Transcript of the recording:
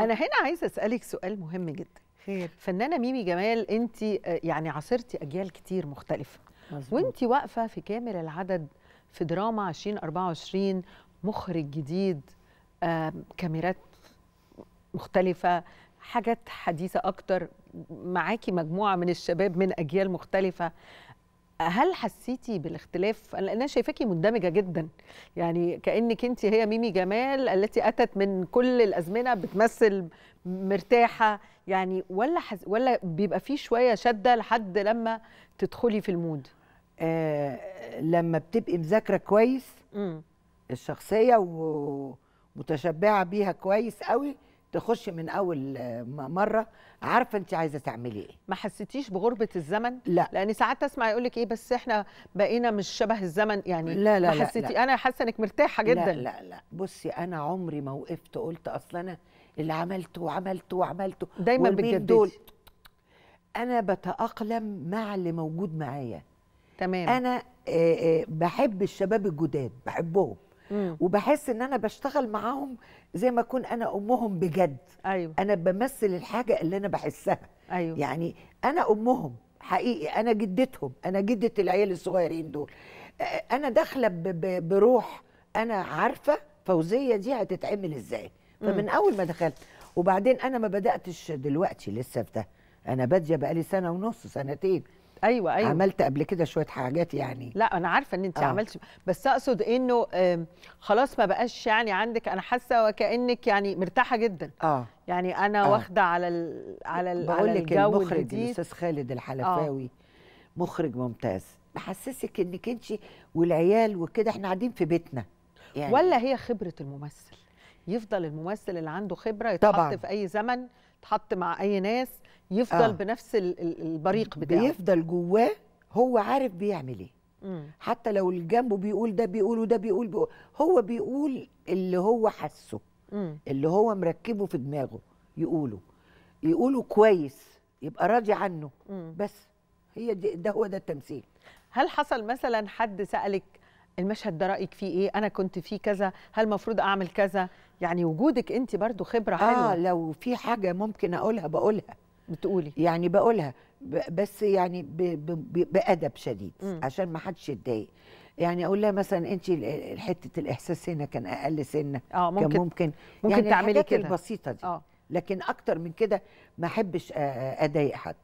انا هنا عايزه اسالك سؤال مهم جدا خير فنانه ميمي جمال انت آه، يعني عاصرتي اجيال كتير مختلفه وانت واقفه في كامل العدد في دراما 2024 مخرج جديد كاميرات مختلفه حاجات حديثه اكتر معاكي مجموعه من الشباب من اجيال مختلفه هل حسيتي بالاختلاف انا شايفاكي مندمجه جدا يعني كانك انت هي ميمي جمال التي اتت من كل الازمنه بتمثل مرتاحه يعني ولا حس... ولا بيبقى في شويه شده لحد لما تدخلي في المود آه لما بتبقي مذاكره كويس م. الشخصيه ومتشبعه بيها كويس قوي تخش من اول آه، مره عارفه انت عايزه تعملي ايه ما حسيتيش بغربه الزمن لا لان ساعات اسمع يقول لك ايه بس احنا بقينا مش شبه الزمن يعني لا لا ما حسيتي لا لا. انا حاسه انك مرتاحه جدا لا لا لا بصي انا عمري ما وقفت قلت اصلا انا اللي عملته وعملته وعملته دايما بتجددي انا بتاقلم مع اللي موجود معايا تمام انا آه، آه، بحب الشباب الجداد بحبهم وبحس ان انا بشتغل معاهم زي ما اكون انا امهم بجد أيوة. انا بمثل الحاجه اللي انا بحسها أيوة. يعني انا امهم حقيقي انا جدتهم انا جده العيال الصغيرين دول انا داخله بروح انا عارفه فوزيه دي هتتعمل ازاي فمن مم. اول ما دخلت وبعدين انا ما بداتش دلوقتي لسه في ده انا باديه بقالي سنه ونص سنتين ايوه ايوه عملت قبل كده شويه حاجات يعني لا انا عارفه ان انت آه. عملتي بس اقصد انه خلاص ما بقاش يعني عندك انا حاسه وكانك يعني مرتاحه جدا اه يعني انا آه. واخده على الـ على ال بقول لك المخرج الاستاذ خالد آه. الحلفاوي آه. مخرج ممتاز بحسسك انك انت والعيال وكده احنا قاعدين في بيتنا يعني ولا هي خبره الممثل يفضل الممثل اللي عنده خبره يتحط طبعًا. في اي زمن يتحط مع اي ناس يفضل آه. بنفس البريق بتاعه بيفضل جواه هو عارف بيعمل ايه حتى لو اللي جنبه بيقول ده بيقول وده بيقول, بيقول هو بيقول اللي هو حاسه اللي هو مركبه في دماغه يقوله يقوله كويس يبقى راضي عنه مم. بس هي ده هو ده التمثيل هل حصل مثلا حد سالك المشهد ده رايك فيه ايه انا كنت فيه كذا هل المفروض اعمل كذا يعني وجودك انت برضو خبره آه، حلوه اه لو في حاجه ممكن اقولها بقولها بتقولي يعني بقولها بس يعني بادب شديد م. عشان ما حدش يتضايق يعني اقول لها مثلا انت حته الاحساس هنا كان اقل سنه اه ممكن كان ممكن ممكن يعني تعملي كده البسيطه دي آه. لكن اكتر من كده ما احبش اضايق حد